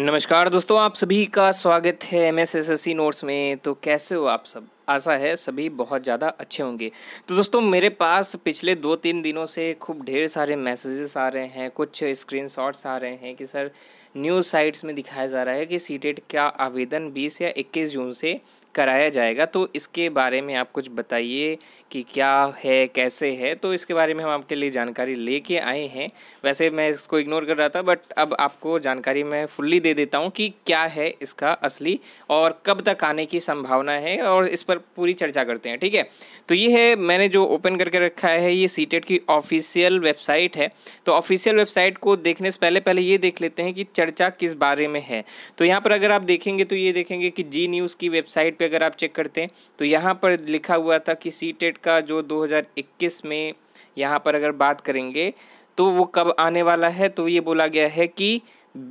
नमस्कार दोस्तों आप सभी का स्वागत है M S S S C notes में तो कैसे हो आप सब आशा है सभी बहुत ज़्यादा अच्छे होंगे तो दोस्तों मेरे पास पिछले दो तीन दिनों से खूब ढेर सारे मैसेजेस आ रहे हैं कुछ स्क्रीनशॉट्स आ रहे हैं कि सर न्यूज़ साइट्स में दिखाया जा रहा है कि सी टेट का आवेदन 20 या 21 जून से कराया जाएगा तो इसके बारे में आप कुछ बताइए कि क्या है कैसे है तो इसके बारे में हम आपके लिए जानकारी लेके आए हैं वैसे मैं इसको इग्नोर कर रहा था बट अब आपको जानकारी मैं फुल्ली दे देता हूँ कि क्या है इसका असली और कब तक आने की संभावना है और इस पर पूरी चर्चा करते हैं ठीक है तो ये है मैंने जो ओपन करके रखा है ये सी की ऑफिशियल वेबसाइट है तो ऑफिशियल वेबसाइट को देखने से पहले पहले ये देख लेते हैं कि चर्चा किस बारे में है तो यहाँ पर अगर आप देखेंगे तो ये देखेंगे कि जी न्यूज़ की वेबसाइट पे अगर आप चेक करते हैं तो यहाँ पर लिखा हुआ था कि सी टेट e का जो 2021 में यहाँ पर अगर बात करेंगे तो वो कब आने वाला है तो ये बोला गया है कि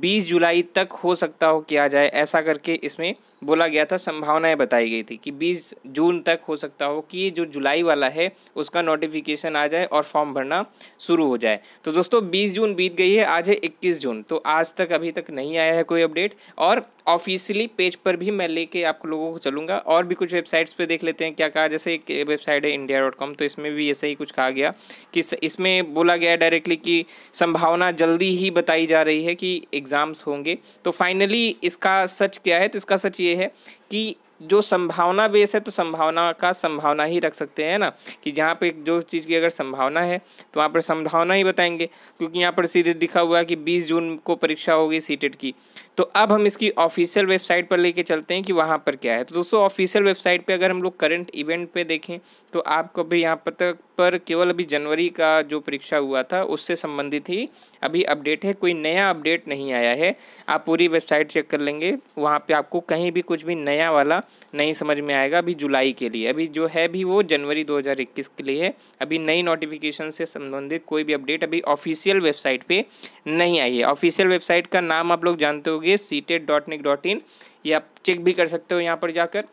20 जुलाई तक हो सकता हो कि आ जाए ऐसा करके इसमें बोला गया था संभावनाएं बताई गई थी कि 20 जून तक हो सकता हो कि जो जुलाई वाला है उसका नोटिफिकेशन आ जाए और फॉर्म भरना शुरू हो जाए तो दोस्तों 20 जून बीत गई है आज है 21 जून तो आज तक अभी तक नहीं आया है कोई अपडेट और ऑफिशियली पेज पर भी मैं लेके आप लोगों को चलूँगा और भी कुछ वेबसाइट्स पर देख लेते हैं क्या कहा जैसे एक वेबसाइट है इंडिया डॉट कॉम तो इसमें भी ऐसा ही कुछ कहा गया कि इसमें बोला गया डायरेक्टली कि संभावना जल्दी ही बताई जा रही है कि एग्ज़ाम्स होंगे तो फाइनली इसका सच क्या है तो इसका सच ये ये है कि जो संभावना बेस है तो संभावना का संभावना ही रख सकते हैं ना कि जहाँ पे जो चीज़ की अगर संभावना है तो वहाँ पर संभावना ही बताएंगे क्योंकि यहाँ पर सीधे दिखा हुआ है कि 20 जून को परीक्षा होगी सीटेट e की तो अब हम इसकी ऑफिशियल वेबसाइट पर लेके चलते हैं कि वहाँ पर क्या है तो दोस्तों ऑफिशियल वेबसाइट पर अगर हम लोग करंट इवेंट पर देखें तो आपको अभी यहाँ पर तक पर केवल अभी जनवरी का जो परीक्षा हुआ था उससे संबंधित ही अभी अपडेट है कोई नया अपडेट नहीं आया है आप पूरी वेबसाइट चेक कर लेंगे वहाँ पर आपको कहीं भी कुछ भी नया वाला नहीं समझ में आएगा अभी जुलाई के लिए अभी जो है भी वो जनवरी 2021 के लिए है अभी नई नोटिफिकेशन से संबंधित कोई भी अपडेट अभी ऑफिशियल वेबसाइट पे नहीं आई है ऑफिशियल वेबसाइट का नाम आप लोग जानते होंगे C TET dot nic dot in ये आप चेक भी कर सकते हो यहाँ पर जाकर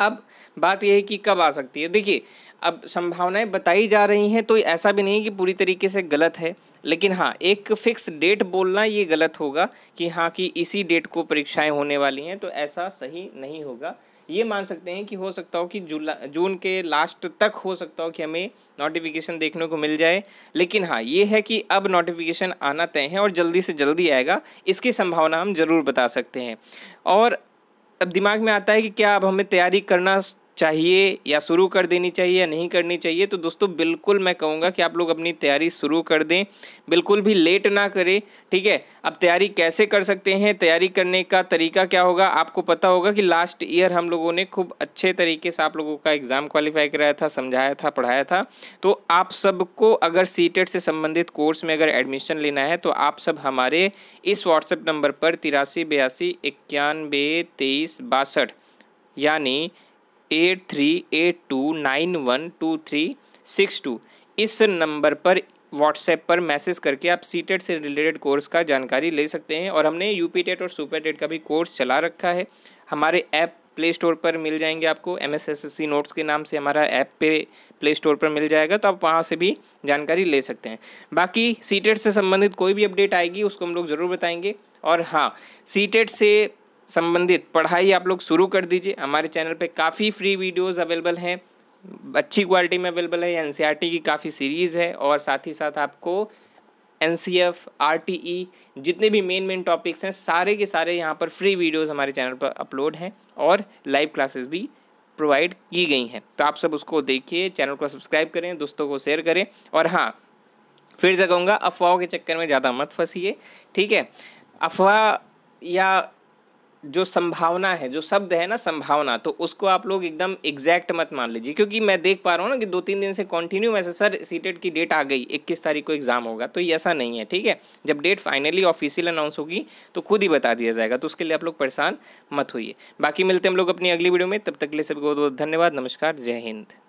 अब बात यह है कि कब आ सकती है देखिए अब संभावनाएं बताई जा रही हैं तो ऐसा भी नहीं है कि पूरी तरीके से गलत है लेकिन हाँ एक फिक्स डेट बोलना ये गलत होगा कि हाँ कि इसी डेट को परीक्षाएं होने वाली हैं तो ऐसा सही नहीं होगा ये मान सकते हैं कि हो सकता हो कि जुला जून के लास्ट तक हो सकता हो कि हमें नोटिफिकेशन देखने को मिल जाए लेकिन हाँ ये है कि अब नोटिफिकेशन आना तय है और जल्दी से जल्दी आएगा इसकी संभावना हम ज़रूर बता सकते हैं और अब दिमाग में आता है कि क्या अब हमें तैयारी करना चाहिए या शुरू कर देनी चाहिए या नहीं करनी चाहिए तो दोस्तों बिल्कुल मैं कहूँगा कि आप लोग अपनी तैयारी शुरू कर दें बिल्कुल भी लेट ना करें ठीक है अब तैयारी कैसे कर सकते हैं तैयारी करने का तरीका क्या होगा आपको पता होगा कि लास्ट ईयर हम लोगों ने खूब अच्छे तरीके से आप लोगों का एग्ज़ाम क्वालिफाई कराया था समझाया था पढ़ाया था तो आप सबको अगर सी e से संबंधित कोर्स में अगर एडमिशन लेना है तो आप सब हमारे इस व्हाट्सएप नंबर पर तिरासी बयासी तेईस बासठ यानी eight three eight two nine one two three six two इस नंबर पर व्हाट्सएप पर मैसेज करके आप सी e से रिलेटेड कोर्स का जानकारी ले सकते हैं और हमने यू पी और सुपर टेट का भी कोर्स चला रखा है हमारे ऐप प्ले स्टोर पर मिल जाएंगे आपको M S S C notes के नाम से हमारा ऐप पे प्ले स्टोर पर मिल जाएगा तो आप वहाँ से भी जानकारी ले सकते हैं बाकी सी e से संबंधित कोई भी अपडेट आएगी उसको हम लोग ज़रूर बताएंगे और हाँ सी e से संबंधित पढ़ाई आप लोग शुरू कर दीजिए हमारे चैनल पे काफ़ी फ्री वीडियोस अवेलेबल हैं अच्छी क्वालिटी में अवेलेबल है एन की काफ़ी सीरीज़ है और साथ ही साथ आपको N C F R T E जितने भी मेन मेन टॉपिक्स हैं सारे के सारे यहाँ पर फ्री वीडियोस हमारे चैनल पर अपलोड हैं और लाइव क्लासेस भी प्रोवाइड की गई हैं तो आप सब उसको देखिए चैनल को सब्सक्राइब करें दोस्तों को शेयर करें और हाँ फिर से कहूँगा अफवाहों के चक्कर में ज़्यादा मत फंसीए ठीक है अफवाह या जो संभावना है जो शब्द है ना संभावना तो उसको आप लोग एकदम एग्जैक्ट मत मान लीजिए क्योंकि मैं देख पा रहा हूँ ना कि दो तीन दिन से कंटिन्यू वैसे सर सीटेट की डेट आ गई इक्कीस तारीख को एग्ज़ाम होगा तो ये ऐसा नहीं है ठीक है जब डेट फाइनली ऑफिशियल अनाउंस होगी तो खुद ही बता दिया जाएगा तो उसके लिए आप लोग परेशान मत होइए बाकी मिलते हैं हम लोग अपनी अगली वीडियो में तब तक के लिए सभी बहुत बहुत धन्यवाद नमस्कार जय हिंद